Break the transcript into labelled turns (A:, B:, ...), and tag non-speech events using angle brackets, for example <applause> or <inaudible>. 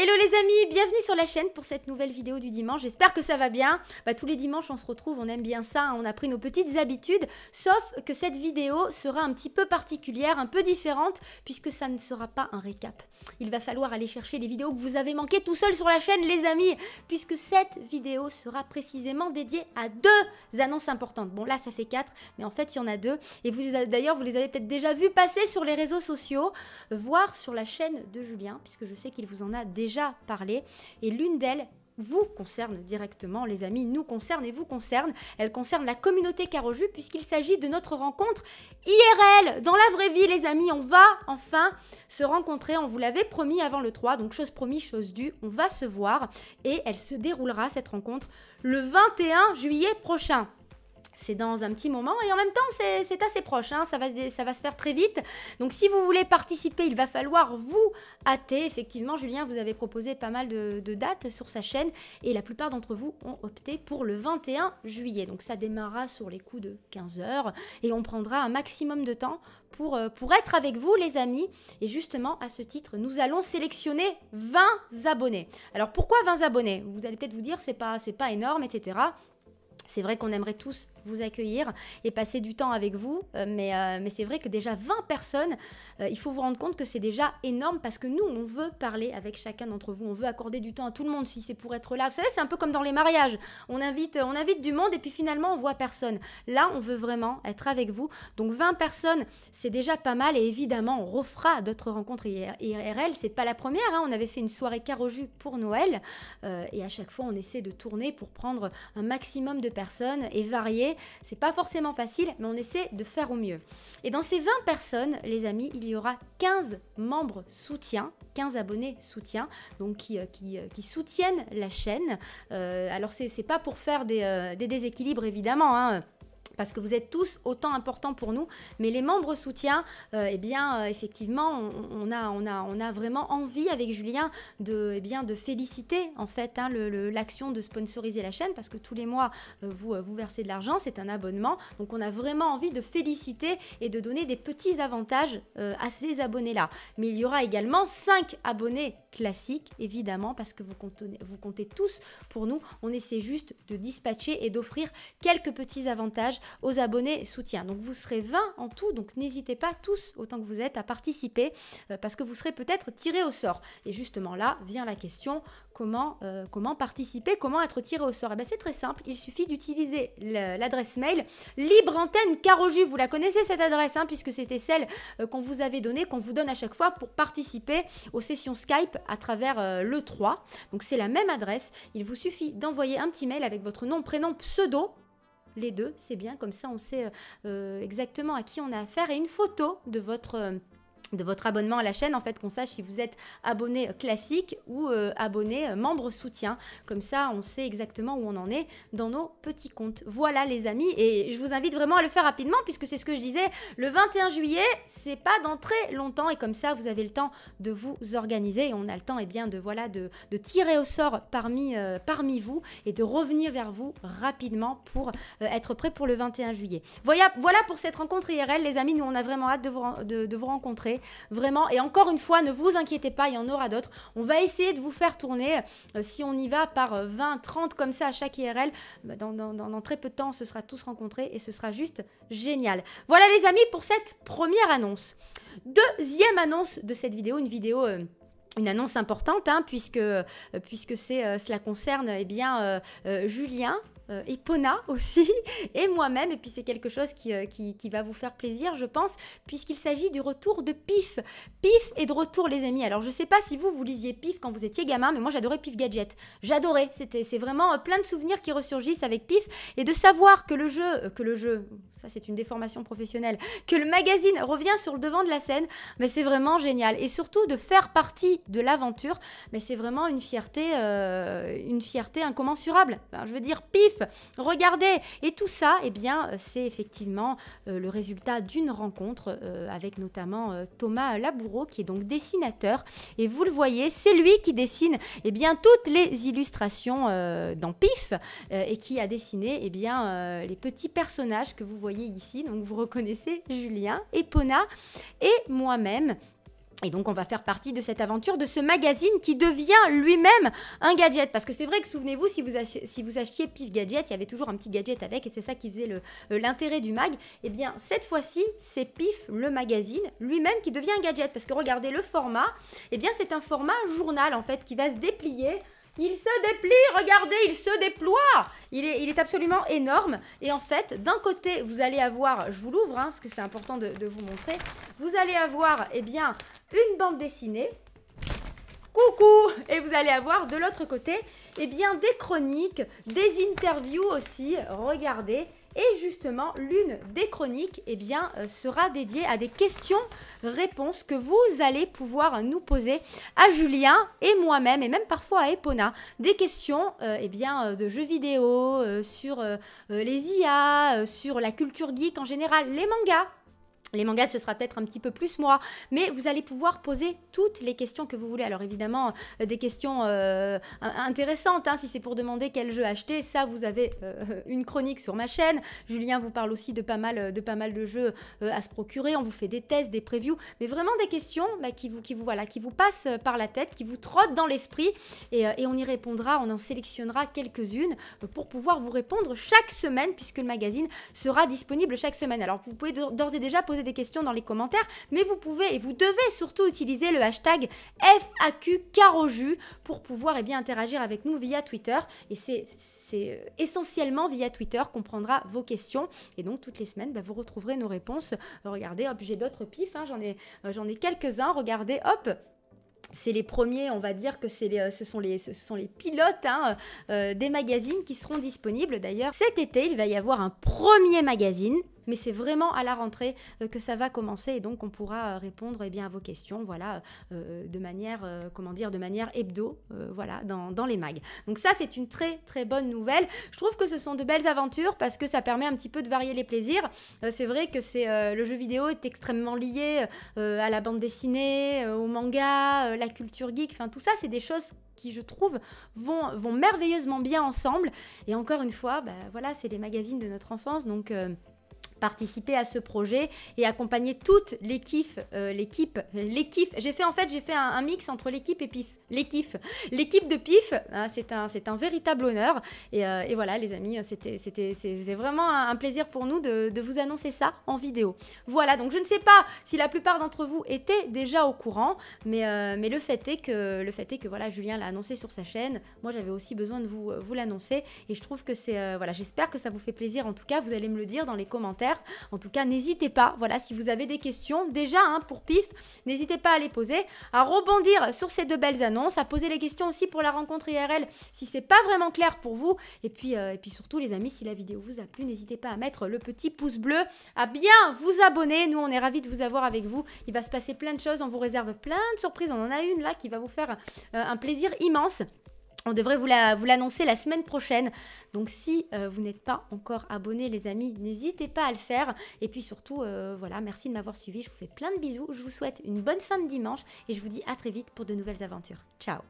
A: Hello les amis, bienvenue sur la chaîne pour cette nouvelle vidéo du dimanche, j'espère que ça va bien. Bah, tous les dimanches on se retrouve, on aime bien ça, hein. on a pris nos petites habitudes, sauf que cette vidéo sera un petit peu particulière, un peu différente, puisque ça ne sera pas un récap. Il va falloir aller chercher les vidéos que vous avez manquées tout seul sur la chaîne les amis, puisque cette vidéo sera précisément dédiée à deux annonces importantes. Bon là ça fait quatre, mais en fait il y en a deux, et vous d'ailleurs vous les avez peut-être déjà vues passer sur les réseaux sociaux, voire sur la chaîne de Julien, puisque je sais qu'il vous en a déjà déjà parlé. Et l'une d'elles vous concerne directement, les amis, nous concerne et vous concerne. Elle concerne la communauté caroju puisqu'il s'agit de notre rencontre IRL, dans la vraie vie, les amis. On va enfin se rencontrer, on vous l'avait promis avant le 3, donc chose promise, chose due, on va se voir et elle se déroulera, cette rencontre, le 21 juillet prochain c'est dans un petit moment et en même temps c'est assez proche, hein. ça, va, ça va se faire très vite. Donc si vous voulez participer, il va falloir vous hâter. Effectivement, Julien vous avez proposé pas mal de, dates sur sa chaîne et la plupart d'entre vous ont opté pour le 21 juillet. Donc ça démarrera sur les coups de 15 heures et on prendra un maximum de temps pour, euh, pour être avec vous les amis. Et justement à ce titre, nous allons sélectionner 20 abonnés. Alors pourquoi 20 abonnés Vous allez peut-être vous dire c'est pas, pas énorme, etc. C'est vrai qu'on aimerait tous vous accueillir et passer du temps avec vous. Euh, mais, euh, mais c'est vrai que déjà 20 personnes, euh, il faut vous rendre compte que c'est déjà énorme parce que nous, on veut parler avec chacun d'entre vous, on veut accorder du temps à tout le monde si c'est pour être là. Vous savez, c'est un peu comme dans les mariages. On invite, on invite du monde et puis finalement, on voit personne. Là, on veut vraiment être avec vous. Donc 20 personnes, c'est déjà pas mal et évidemment, on refera d'autres rencontres IRL. C'est pas la première. Hein. On avait fait une soirée Carreau-Ju pour Noël et à chaque fois, on essaie de tourner pour prendre un maximum de personnes et varier c'est pas forcément facile, mais on essaie de faire au mieux. Et dans ces 20 personnes, les amis, il y aura 15 membres soutiens, 15 abonnés soutiens, donc euh, euh, qui, soutiennent la chaîne. Euh, alors, c'est pas pour faire des, des déséquilibres, évidemment. Hein parce que vous êtes tous autant importants pour nous. Mais les membres soutien, euh, eh bien, euh, effectivement, on, a, on, a, on a vraiment envie avec Julien de, eh bien, de féliciter en fait hein, l'action de sponsoriser la chaîne parce que tous les mois, euh, vous, vous versez de l'argent, c'est un abonnement. Donc on a vraiment envie de féliciter et de donner des petits avantages à ces abonnés-là. Mais il y aura également 5 abonnés classique, évidemment, parce que vous comptez, vous comptez tous pour nous. On essaie juste de dispatcher et d'offrir quelques petits avantages aux abonnés soutiens. Donc vous serez 20 en tout, donc n'hésitez pas tous, autant que vous êtes, à participer, euh, parce que vous serez peut-être tiré au sort. Et justement là vient la question, comment, euh, comment participer, comment être tiré au sort Et eh ben, c'est très simple, il suffit d'utiliser l'adresse mail libre antenne Caroju. Vous la connaissez cette adresse, hein, puisque c'était celle euh, qu'on vous avait donnée, qu'on vous donne à chaque fois pour participer aux sessions Skype à travers euh, le 3. Donc c'est la même adresse. Il vous suffit d'envoyer un petit mail avec votre nom, prénom, pseudo les deux, c'est bien, comme ça on sait euh, euh, exactement à qui on a affaire, et une photo de votre de votre abonnement à la chaîne, en fait, qu'on sache si vous êtes abonné euh, classique ou euh, abonné euh, membre soutien. Comme ça, on sait exactement où on en est dans nos petits comptes. Voilà, les amis, et je vous invite vraiment à le faire rapidement, puisque c'est ce que je disais, le 21 juillet, c'est pas dans très longtemps, et comme ça, vous avez le temps de vous organiser, et on a le temps, et eh bien, de voilà, de, tirer au sort parmi, parmi vous, et de revenir vers vous rapidement pour être prêt pour le 21 juillet. Voilà, voilà pour cette rencontre IRL, les amis, nous, on a vraiment hâte de vous rencontrer. Vraiment, et encore une fois, ne vous inquiétez pas, il y en aura d'autres. On va essayer de vous faire tourner. Euh, si on y va par 20, euh, 30 comme ça à chaque IRL, bah, dans, très peu de temps, ce sera tous rencontrés et ce sera juste génial. Voilà les amis pour cette première annonce. Deuxième annonce de cette vidéo, une vidéo... Euh, une annonce importante, hein, puisque, puisque cela concerne eh bien, Julien, euh, et aussi, <laughs> et moi-même. Et puis c'est quelque chose euh, qui, qui, va vous faire plaisir, je pense, puisqu'il s'agit du retour de Pif. Pif est de retour, les amis. Alors je sais pas si vous, vous lisiez Pif quand vous étiez gamin, mais moi j'adorais Pif Gadget. J'adorais. C'était, c'est vraiment euh, plein de souvenirs qui ressurgissent avec Pif. Et de savoir que le jeu, euh, que le jeu, ça c'est une déformation professionnelle, que le magazine revient sur le devant de la scène, mais c'est vraiment génial. Et surtout de faire partie de l'aventure, mais c'est vraiment une fierté, une fierté incommensurable. je veux dire, Pif Regardez Et tout ça, eh bien, euh, c'est effectivement euh, le résultat d'une rencontre euh, avec notamment Thomas Laboureau, qui est donc dessinateur. Et vous le voyez, c'est lui qui dessine eh bien, toutes les illustrations dans PIF et qui a dessiné eh bien, les petits personnages que vous voyez ici. Donc vous reconnaissez Julien, Epona et moi-même. Et donc on va faire partie de cette aventure, de ce magazine qui devient lui-même un gadget. Parce que c'est vrai que souvenez-vous, si, vous si vous achetiez Pif Gadget, il y avait toujours un petit gadget avec et c'est ça qui faisait euh, l'intérêt du mag. Et eh bien cette fois-ci, c'est Pif le magazine lui-même qui devient un gadget. Parce que regardez le format, et eh bien c'est un format journal en fait qui va se déplier. Il se déplie, regardez, il se déploie il est, il est absolument énorme. Et en fait, d'un côté, vous allez avoir, je vous l'ouvre, hein, parce que c'est important de, de, vous montrer, vous allez avoir, eh bien, une bande dessinée. Coucou Et vous allez avoir de l'autre côté, eh bien, des chroniques, des interviews aussi, regardez. Et justement, l'une des chroniques eh bien, euh, sera dédiée à des questions-réponses que vous allez pouvoir nous poser à Julien et moi-même, et même parfois à Epona. Des questions et euh, eh bien, euh, de jeux vidéo, sur les IA, sur la culture geek en général, les mangas, les mangas, ce sera peut-être un petit peu plus moi, mais vous allez pouvoir poser toutes les questions que vous voulez. Alors évidemment, euh, des questions euh, intéressantes, hein. si c'est pour demander quel jeu acheter, ça vous avez euh, <laughs> une chronique sur ma chaîne. Julien vous parle aussi de pas mal de, pas mal de jeux à se procurer. On vous fait des tests, des previews, mais vraiment des questions bah, qui, vous, qui, vous, voilà, qui vous passent par la tête, qui vous trottent dans l'esprit, et, on y répondra, on en sélectionnera quelques-unes pour pouvoir vous répondre chaque semaine, puisque le magazine sera disponible chaque semaine. Alors vous pouvez d'ores et déjà poser des questions dans les commentaires, mais vous pouvez et vous devez surtout utiliser le hashtag FAQ Caroju pour pouvoir et eh bien, interagir avec nous via Twitter. Et c'est euh, essentiellement via Twitter qu'on prendra vos questions. Et donc toutes les semaines, bah, vous retrouverez nos réponses. Regardez, j'ai d'autres pifs, hein, j'en ai, euh, j'en ai quelques-uns. Regardez, hop, c'est les premiers, on va dire que les, euh, ce, sont les, ce, sont les, pilotes hein, des magazines qui seront disponibles. D'ailleurs, cet été, il va y avoir un premier magazine mais c'est vraiment à la rentrée euh, que ça va commencer et donc on pourra euh, répondre et eh bien, à vos questions, voilà, euh, de manière, comment dire, de manière hebdo, voilà, dans, dans les mags. Donc ça, c'est une très très bonne nouvelle. Je trouve que ce sont de belles aventures parce que ça permet un petit peu de varier les plaisirs. c'est vrai que c'est le jeu vidéo est extrêmement lié à la bande dessinée, au manga, la culture geek, enfin tout ça, c'est des choses qui je trouve vont, vont merveilleusement bien ensemble. Et encore une fois, bah, voilà, c'est les magazines de notre enfance, donc participer à ce projet et accompagner toute l'équipe, euh, l'équipe, l'équipe. J'ai fait en fait, j'ai fait un, mix entre l'équipe et PIF, l'équipe, l'équipe de PIF. Hein, c'est un, c'est un véritable honneur. Et, euh, voilà, les amis, c'était, c'était, c'est vraiment un, plaisir pour nous de, vous annoncer ça en vidéo. Voilà, donc je ne sais pas si la plupart d'entre vous étaient déjà au courant, mais, euh, mais le fait est que, le fait est que voilà, Julien l'a annoncé sur sa chaîne. Moi, j'avais aussi besoin de vous, vous l'annoncer. Et je trouve que c'est, voilà, j'espère que ça vous fait plaisir. En tout cas, vous allez me le dire dans les commentaires en tout cas, n'hésitez pas, voilà, si vous avez des questions, déjà hein, pour pif, n'hésitez pas à les poser, à rebondir sur ces deux belles annonces, à poser les questions aussi pour la rencontre IRL si c'est pas vraiment clair pour vous. Et puis, euh, et puis surtout, les amis, si la vidéo vous a plu, n'hésitez pas à mettre le petit pouce bleu, à bien vous abonner. Nous, on est ravis de vous avoir avec vous. Il va se passer plein de choses, on vous réserve plein de surprises. On en a une là qui va vous faire euh, un plaisir immense. On devrait vous l'annoncer la, semaine prochaine. Donc si euh, vous n'êtes pas encore abonné, les amis, n'hésitez pas à le faire. Et puis surtout, euh, voilà, merci de m'avoir suivi. Je vous fais plein de bisous. Je vous souhaite une bonne fin de dimanche et je vous dis à très vite pour de nouvelles aventures. Ciao